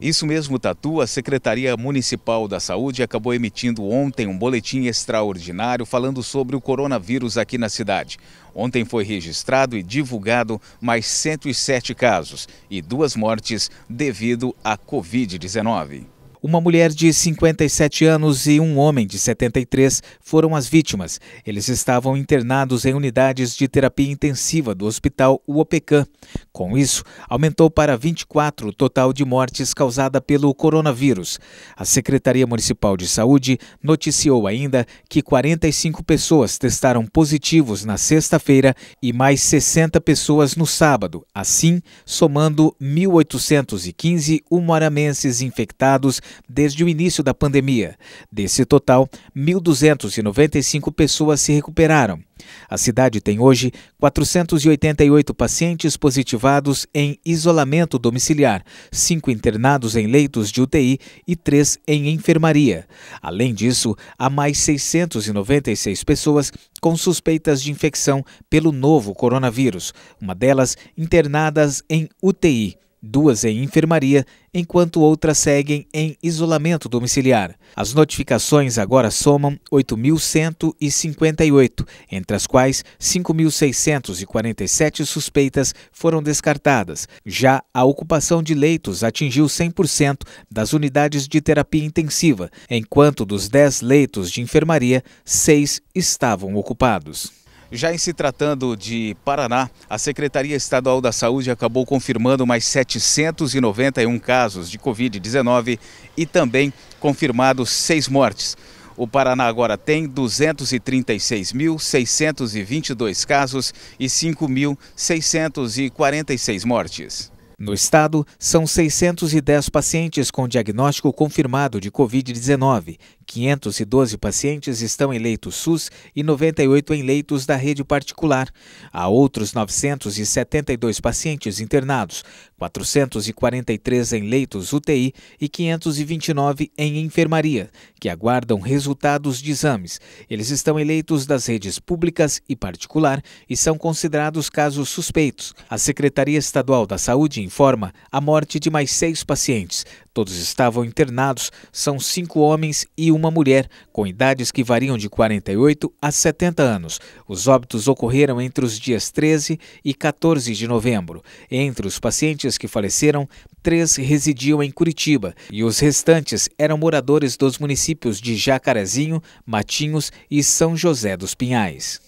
Isso mesmo, Tatu. A Secretaria Municipal da Saúde acabou emitindo ontem um boletim extraordinário falando sobre o coronavírus aqui na cidade. Ontem foi registrado e divulgado mais 107 casos e duas mortes devido à Covid-19. Uma mulher de 57 anos e um homem de 73 foram as vítimas. Eles estavam internados em unidades de terapia intensiva do hospital UOPECAM. Com isso, aumentou para 24 o total de mortes causada pelo coronavírus. A Secretaria Municipal de Saúde noticiou ainda que 45 pessoas testaram positivos na sexta-feira e mais 60 pessoas no sábado, assim somando 1.815 umaramenses infectados desde o início da pandemia. Desse total, 1.295 pessoas se recuperaram. A cidade tem hoje 488 pacientes positivados em isolamento domiciliar, cinco internados em leitos de UTI e três em enfermaria. Além disso, há mais 696 pessoas com suspeitas de infecção pelo novo coronavírus, uma delas internadas em UTI duas em enfermaria, enquanto outras seguem em isolamento domiciliar. As notificações agora somam 8.158, entre as quais 5.647 suspeitas foram descartadas. Já a ocupação de leitos atingiu 100% das unidades de terapia intensiva, enquanto dos 10 leitos de enfermaria, 6 estavam ocupados. Já em se tratando de Paraná, a Secretaria Estadual da Saúde acabou confirmando mais 791 casos de Covid-19 e também confirmados seis mortes. O Paraná agora tem 236.622 casos e 5.646 mortes. No estado, são 610 pacientes com diagnóstico confirmado de Covid-19 512 pacientes estão em leitos SUS e 98 em leitos da rede particular. Há outros 972 pacientes internados, 443 em leitos UTI e 529 em enfermaria, que aguardam resultados de exames. Eles estão em leitos das redes públicas e particular e são considerados casos suspeitos. A Secretaria Estadual da Saúde informa a morte de mais seis pacientes, Todos estavam internados, são cinco homens e uma mulher, com idades que variam de 48 a 70 anos. Os óbitos ocorreram entre os dias 13 e 14 de novembro. Entre os pacientes que faleceram, três residiam em Curitiba e os restantes eram moradores dos municípios de Jacarezinho, Matinhos e São José dos Pinhais.